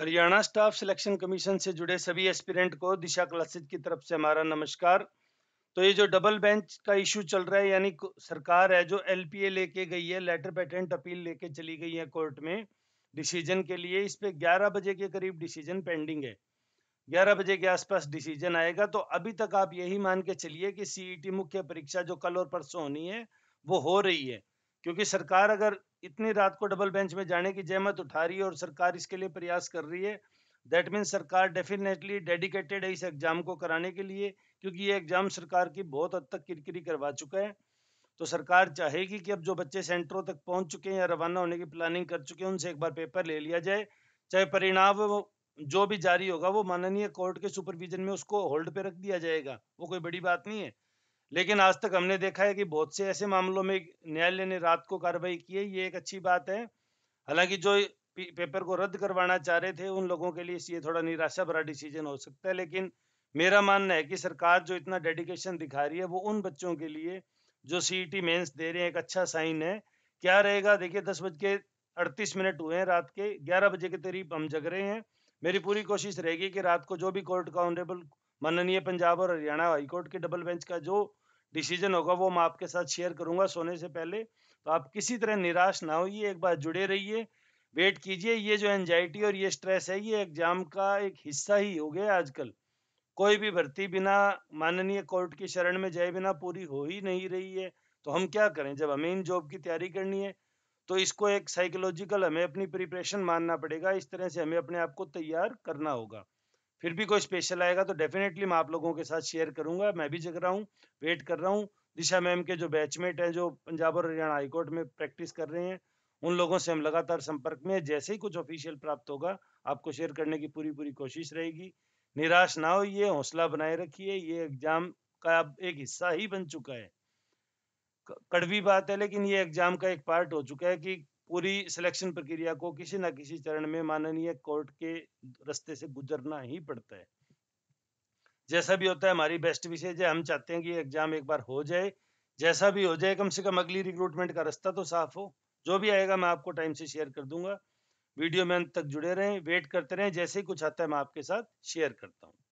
Haryana staff selection commission से जुड़े सभी एस्पिरेंट को दिशा क्लासेज की तरफ से हमारा नमस्कार तो ये जो डबल बेंच का इशू चल रहा है यानी सरकार है जो एल लेके गई है लेटर पेटेंट अपील लेके चली गई है कोर्ट में डिसीजन के लिए इस पे 11 बजे के करीब डिसीजन पेंडिंग है 11 बजे के आसपास डिसीजन आएगा तो अभी तक आप यही मान के चलिए कि सीईटी मुख्य परीक्षा जो कल और परसों होनी है वो हो रही है क्योंकि सरकार अगर इतनी रात को डबल बेंच में जाने की जहमत उठा रही है और सरकार इसके लिए प्रयास कर रही है दैट मीन्स सरकार डेफिनेटली डेडिकेटेड है इस एग्ज़ाम को कराने के लिए क्योंकि ये एग्ज़ाम सरकार की बहुत हद तक किरकिरी करवा चुका है तो सरकार चाहेगी कि अब जो बच्चे सेंटरों तक पहुंच चुके हैं या रवाना होने की प्लानिंग कर चुके हैं उनसे एक बार पेपर ले लिया जाए चाहे परिणाम जो भी जारी होगा वो माननीय कोर्ट के सुपरविजन में उसको होल्ड पे रख दिया जाएगा वो कोई बड़ी बात नहीं है लेकिन आज तक हमने देखा है कि बहुत से ऐसे मामलों में न्यायालय ने रात को कार्रवाई की है ये एक अच्छी बात है हालांकि जो पेपर को रद्द करवाना चाह रहे थे उन लोगों के लिए ये थोड़ा निराशा भरा डिसीजन हो सकता है लेकिन मेरा मानना है कि सरकार जो इतना डेडिकेशन दिखा रही है वो उन बच्चों के लिए जो सीईटी मेंस e दे रहे हैं एक अच्छा साइन है क्या रहेगा देखिए दस बज के अड़तीस मिनट हुए हैं रात के ग्यारह बजे के करीब हम जग रहे हैं मेरी पूरी कोशिश रहेगी कि रात को जो भी कोर्ट का ऑनरेबल माननीय पंजाब और हरियाणा हाईकोर्ट के डबल बेंच का जो डिसीजन होगा वो मैं आपके साथ शेयर करूंगा सोने से पहले तो आप किसी तरह निराश ना होइए एक बार जुड़े रहिए वेट कीजिए ये जो एनजाइटी और ये स्ट्रेस है ये एग्जाम का एक हिस्सा ही हो गया आजकल कोई भी भर्ती बिना माननीय कोर्ट की शरण में जाए बिना पूरी हो ही नहीं रही है तो हम क्या करें जब हमें इन जॉब की तैयारी करनी है तो इसको एक साइकोलॉजिकल हमें अपनी प्रिपरेशन मानना पड़ेगा इस तरह से हमें अपने आप को तैयार करना होगा फिर भी कोई स्पेशल आएगा तो डेफिनेटली मैं आप लोगों के साथ शेयर करूंगा मैं भी जग रहा हूँ वेट कर रहा हूँ दिशा मैम के जो बैचमेट हैं जो पंजाब और हरियाणा हाईकोर्ट में प्रैक्टिस कर रहे हैं उन लोगों से हम लगातार संपर्क में जैसे ही कुछ ऑफिशियल प्राप्त होगा आपको शेयर करने की पूरी पूरी कोशिश रहेगी निराश ना ये हौसला बनाए रखिए ये एग्जाम का अब एक हिस्सा ही बन चुका है कड़वी बात है लेकिन ये एग्जाम का एक पार्ट हो चुका है कि पूरी सिलेक्शन प्रक्रिया को किसी न किसी चरण में माननीय कोर्ट के रस्ते से गुजरना ही पड़ता है जैसा भी होता है हमारी बेस्ट विशेष है हम चाहते हैं कि एग्जाम एक बार हो जाए जैसा भी हो जाए कम से कम अगली रिक्रूटमेंट का रास्ता तो साफ हो जो भी आएगा मैं आपको टाइम से शेयर कर दूंगा वीडियो में अंत तक जुड़े रहें वेट करते रहें जैसे ही कुछ आता है मैं आपके साथ शेयर करता हूँ